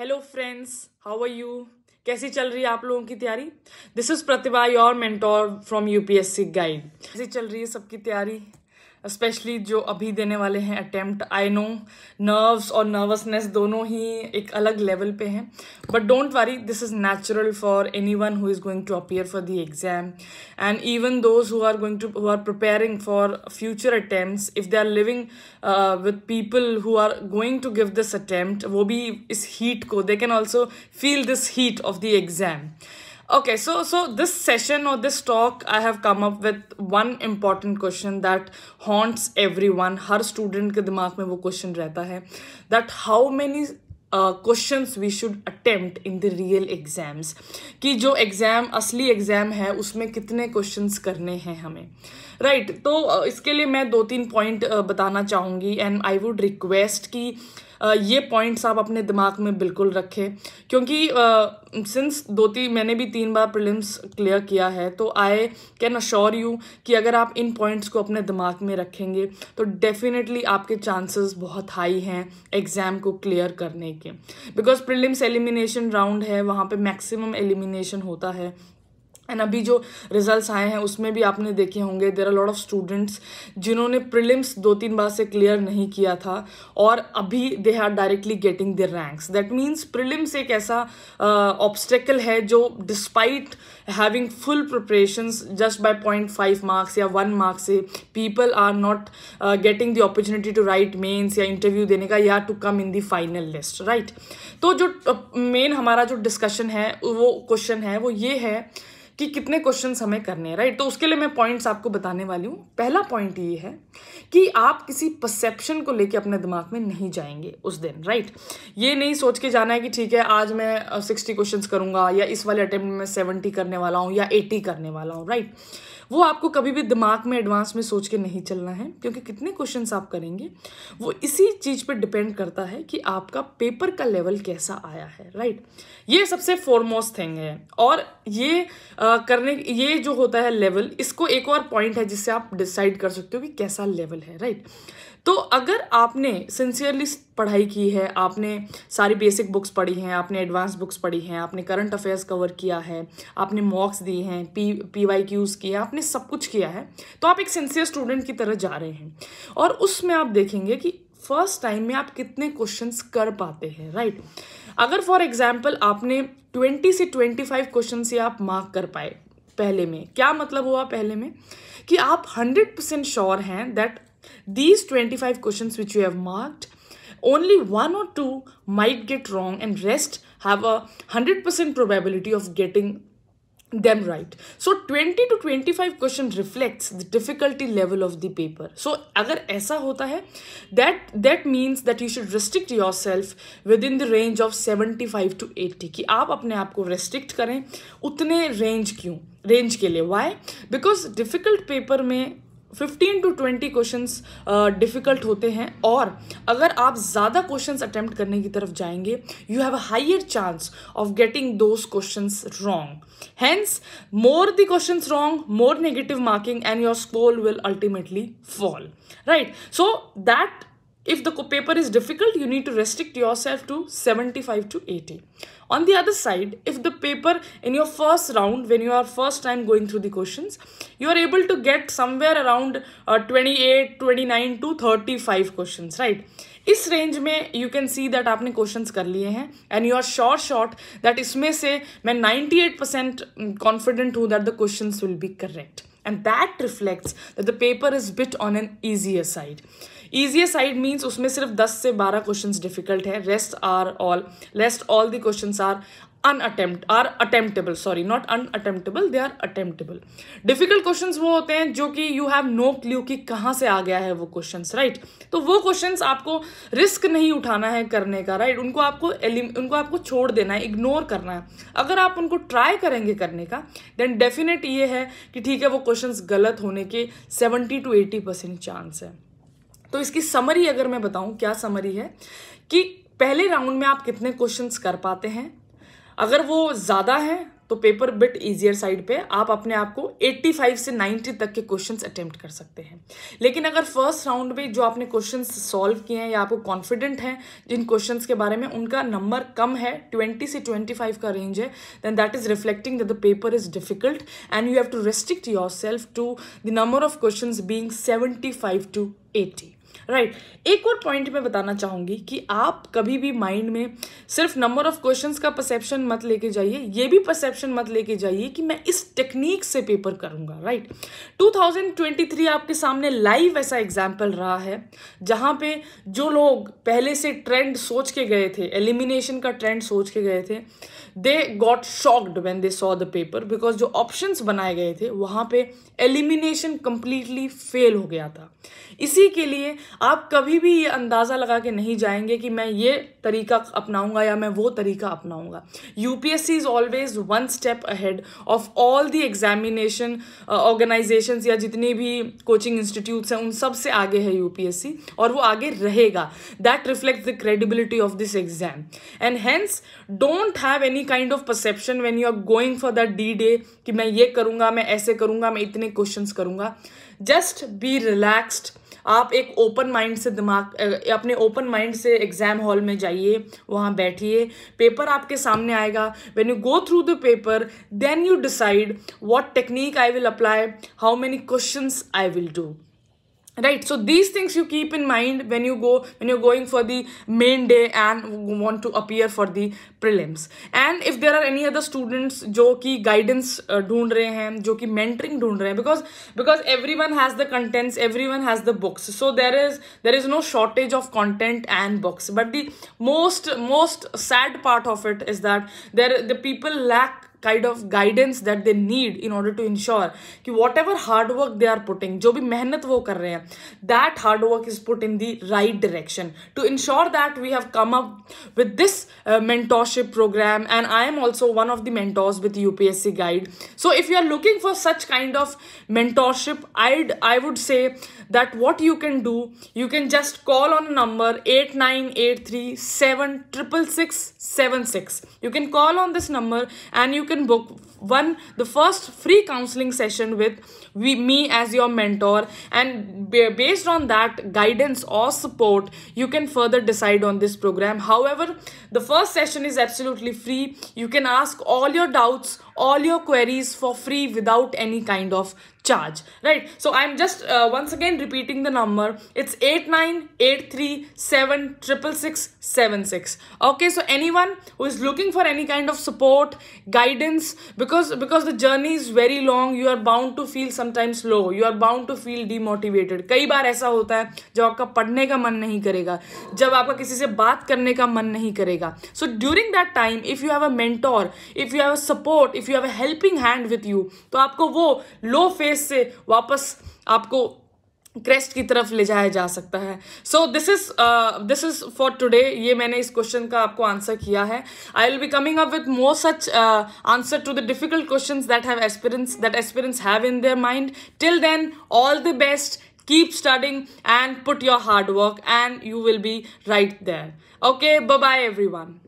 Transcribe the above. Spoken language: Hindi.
Hello friends how are you कैसी चल रही है आप लोगों की तैयारी this is Pratibha your mentor from UPSC guide कैसी चल रही है सबकी तैयारी स्पेशली जो अभी देने वाले हैं अटैम्प्ट आई नो नर्व्स और नर्वसनेस दोनों ही एक अलग लेवल पे हैं but don't worry this is natural for anyone who is going to appear for the exam and even those who are going to who are preparing for future attempt if they are living with people who are going to give this attempt वो भी इस हीट को they can also feel this heat of the exam Okay, so so this session or this talk, I have come up with one important question that haunts everyone. हर student के दिमाग में वो question रहता है that how many question we should attempt in the real exams कि जो एग्ज़ाम असली एग्ज़ाम है उसमें कितने क्वेश्चंस करने हैं हमें राइट right, तो uh, इसके लिए मैं दो तीन पॉइंट uh, बताना चाहूँगी एंड आई वुड रिक्वेस्ट कि ये पॉइंट्स आप अपने दिमाग में बिल्कुल रखें क्योंकि सिंस दो तीन मैंने भी तीन बार प्रिलिम्स क्लियर किया है तो आई कैन अश्योर यू कि अगर आप इन पॉइंट्स को अपने दिमाग में रखेंगे तो डेफिनेटली आपके चांसेस बहुत हाई हैं एग्ज़ाम को क्लियर करने के बिकॉज प्रिलिम्स एलिमिनेशन राउंड है वहाँ पे मैक्सिमम एलिमिनेशन होता है एंड अभी जो रिजल्ट्स आए हैं उसमें भी आपने देखे होंगे there are lot of students जिन्होंने प्रिलिम्स दो तीन बार से क्लियर नहीं किया था और अभी they are directly getting their ranks that means prelims एक ऐसा ऑब्स्टेकल uh, है जो despite having full preparation just by point five marks या वन मार्क्स से people are not getting the opportunity to write mains या इंटरव्यू देने का या to come in the final list right तो जो मेन uh, हमारा जो डिस्कशन है वो क्वेश्चन है वो ये है कि कितने क्वेश्चन हमें करने हैं राइट तो उसके लिए मैं पॉइंट्स आपको बताने वाली हूँ पहला पॉइंट ये है कि आप किसी परसेप्शन को लेके अपने दिमाग में नहीं जाएंगे उस दिन राइट ये नहीं सोच के जाना है कि ठीक है आज मैं सिक्सटी क्वेश्चन करूँगा या इस वाले अटैम्प्ट में सेवेंटी करने वाला हूँ या एटी करने वाला हूँ राइट वो आपको कभी भी दिमाग में एडवांस में सोच के नहीं चलना है क्योंकि कितने क्वेश्चन आप करेंगे वो इसी चीज़ पर डिपेंड करता है कि आपका पेपर का लेवल कैसा आया है राइट ये सबसे फॉरमोस्ट थिंग है और ये आ, करने ये जो होता है लेवल इसको एक और पॉइंट है जिससे आप डिसाइड कर सकते हो कि कैसा लेवल है राइट तो अगर आपने सिंसियरली पढ़ाई की है आपने सारी बेसिक बुक्स पढ़ी हैं आपने एडवांस बुक्स पढ़ी हैं आपने करंट अफेयर्स कवर किया है आपने मॉक्स दिए हैं पी पी वाई क्यूज़ किए हैं आपने आपने सब कुछ किया है तो आप एक सिंसियर स्टूडेंट की तरह जा रहे हैं और उसमें आप देखेंगे कि फर्स्ट टाइम में आप कितने क्वेश्चंस कर पाते हैं राइट अगर फॉर एग्जाम्पल आपने ट्वेंटी से ट्वेंटी फाइव क्वेश्चन से आप मार्क कर पाए पहले में क्या मतलब हुआ पहले में कि आप हंड्रेड परसेंट श्योर हैं that these twenty five question which you have marked only one or two might get wrong and rest have a 100% probability of getting them right so 20 to 25 question reflects the difficulty level of the paper so agar aisa hota hai that that means that you should restrict yourself within the range of 75 to 80 ki aap apne aap ko restrict kare utne range kyun range ke liye why because difficult paper mein fifteen to twenty question difficult होते हैं और अगर आप ज़्यादा क्वेश्चन अटैम्प्ट करने की तरफ जाएंगे you have a higher chance of getting those questions wrong hence more the question wrong more negative marking and your score will ultimately fall right so that if the paper is difficult, you need to restrict yourself to 75 to 80. On the other side, if the paper in your first round, when you are first time going through the questions, you are able to get somewhere around uh, 28, 29 to 35 questions, right? इस रेंज में यू कैन सी दैट आपने क्वेश्चंस कर लिए हैं and you are sure shot that इसमें से मैं 98 परसेंट कॉन्फिडेंट हूँ that the questions will be correct and that reflects that the paper is bit on an easier side easiest side means उसमें सिर्फ दस से बारह क्वेश्चन डिफिकल्ट है rest are all rest all the question are un attempt are attemptable sorry not unattemptable they are attemptable difficult question वो होते हैं जो कि यू हैव नो क्ल्यू कि कहाँ से आ गया है वो क्वेश्चन राइट right? तो वो क्वेश्चन आपको रिस्क नहीं उठाना है करने का राइट right? उनको आपको उनको आपको छोड़ देना है इग्नोर करना है अगर आप उनको ट्राई करेंगे करने का देन डेफिनेट ये है कि ठीक है वो क्वेश्चन गलत होने के seventy to eighty percent chance है तो इसकी समरी अगर मैं बताऊं क्या समरी है कि पहले राउंड में आप कितने क्वेश्चंस कर पाते हैं अगर वो ज़्यादा है तो पेपर बिट इजियर साइड पे आप अपने आप को 85 से 90 तक के क्वेश्चंस अटेम्प्ट कर सकते हैं लेकिन अगर फर्स्ट राउंड में जो आपने क्वेश्चंस सॉल्व किए हैं या आपको कॉन्फिडेंट हैं जिन क्वेश्चंस के बारे में उनका नंबर कम है 20 से 25 का रेंज है then that is reflecting that the paper is difficult and you have to restrict yourself to the number of question being seventy to eighty right right. एक और पॉइंट मैं बताना चाहूँगी कि आप कभी भी माइंड में सिर्फ नंबर ऑफ क्वेश्चंस का परसेप्शन मत लेके जाइए ये भी परसेप्शन मत लेके जाइए कि मैं इस टेक्निक से पेपर करूंगा राइट right. 2023 आपके सामने लाइव ऐसा एग्जाम्पल रहा है जहाँ पे जो लोग पहले से ट्रेंड सोच के गए थे एलिमिनेशन का ट्रेंड सोच के गए थे they got shocked when they saw the paper because जो ऑप्शन बनाए गए थे वहाँ पर एलिमिनेशन कंप्लीटली फेल हो गया था इसी के लिए आप कभी भी ये अंदाज़ा लगा के नहीं जाएंगे कि मैं ये तरीका अपनाऊंगा या मैं वो तरीका अपनाऊंगा UPSC is always one step ahead of all the examination organisation या जितनी भी कोचिंग इंस्टीट्यूट्स हैं उन सब से आगे है यूपीएससी और वो आगे रहेगा that reflect the credibility of this exam and hence don't have any kind of perception when you are going for that D day कि मैं ये करूँगा मैं ऐसे करूँगा मैं इतने क्वेश्चन करूँगा जस्ट बी रिलैक्सड आप एक ओपन माइंड से दिमाग अपने ओपन माइंड से एग्ज़ाम हॉल में जाइए वहाँ बैठिए पेपर आपके सामने आएगा when you go through the paper then you decide what technique I will apply how many question I will do right so these things you keep in mind when you go when you're going for the main day and want to appear for the prelims and if there are any other students jo ki guidance uh, dhoond rahe hain jo ki mentoring dhoond rahe hain because because everyone has the contents everyone has the books so there is there is no shortage of content and books but the most most sad part of it is that there the people lack kind of guidance that they need in order to ensure कि whatever hard work they are putting जो भी मेहनत वो कर रहे हैं that hard work is put in the right direction to ensure that we have come up with this mentorship program and i am also one of the mentors with upsc guide so if you are looking for such kind of mentorship i'd i would say that what you can do you can just call on number eight nine eight three seven triple six seven six. you can call on this number and you can second book one, the first free counseling session with we, me as your mentor and based on that guidance or support you can further decide on this program however the first session is absolutely free you can ask all your doubts all your queries for free without any kind of charge right so i'm just uh, once again repeating the number it's 898376676 okay so anyone who is looking for any kind of support guidance because because the journey is very long you are bound to feel some sometimes लो you are bound to feel demotivated कई बार ऐसा होता है जब आपका पढ़ने का मन नहीं करेगा जब आपका किसी से बात करने का मन नहीं करेगा so during that time if you have a mentor if you have a support if you have a helping hand with you तो आपको वो लो फेस से वापस आपको क्रेस्ट की तरफ ले जाया जा सकता है so this is this is for today ये मैंने इस क्वेश्चन का आपको आंसर किया है I will be coming up with more such answer to the difficult question that have experience that experience have in their mind till then all the best keep starting and put your hard work and you will be right there okay bye every one